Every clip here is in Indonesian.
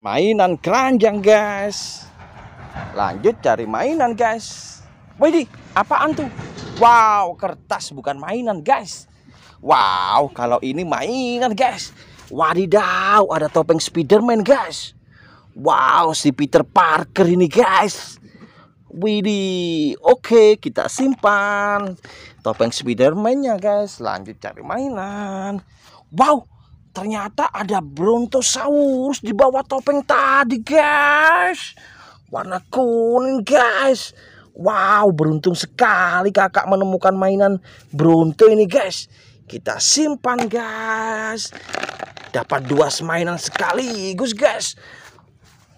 mainan keranjang guys lanjut cari mainan guys Wih apaan tuh Wow kertas bukan mainan guys Wow kalau ini mainan guys Wadidaw ada topeng Spiderman guys Wow si Peter Parker ini guys Widih oke kita simpan topeng Spiderman nya guys lanjut cari mainan Wow ternyata ada brontosaurus di bawah topeng tadi guys warna kuning guys wow beruntung sekali kakak menemukan mainan bronto ini guys kita simpan guys dapat dua mainan sekaligus guys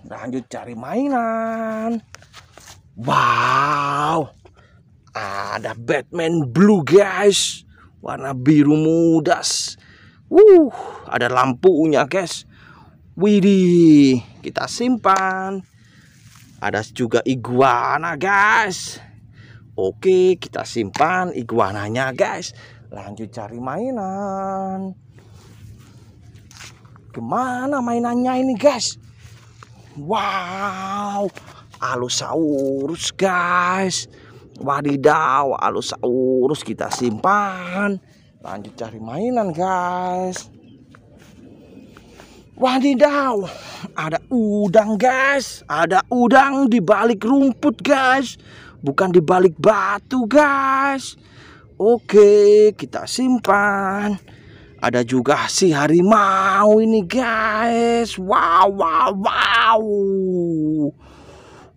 lanjut cari mainan wow ada Batman Blue guys warna biru mudas Wuh, ada lampunya, guys. Widih, kita simpan. Ada juga iguana, guys. Oke, kita simpan iguananya, guys. Lanjut cari mainan. Kemana mainannya ini, guys? Wow, alusaurus guys. Wadidaw, alusaurus kita simpan lanjut cari mainan guys wadidaw ada udang guys ada udang di balik rumput guys bukan di balik batu guys oke kita simpan ada juga si harimau ini guys wow wow wow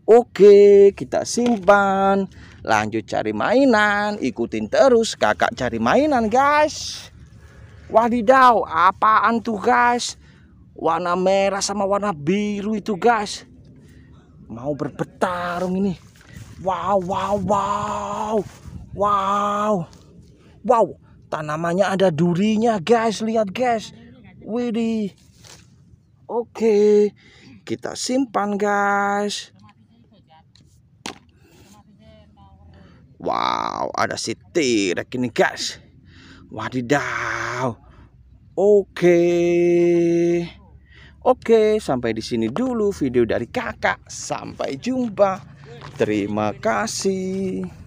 Oke, kita simpan. Lanjut cari mainan, ikutin terus kakak cari mainan, guys. Wadidaw, apaan tuh, guys? Warna merah sama warna biru itu, guys. Mau berpetarung ini. Wow, wow, wow. Wow. Wow, tanamannya ada durinya, guys. Lihat, guys. Widih. Oke, kita simpan, guys. Wow, ada si T-Rex ini guys. Wadidaw. Oke. Oke, sampai di sini dulu video dari kakak. Sampai jumpa. Terima kasih.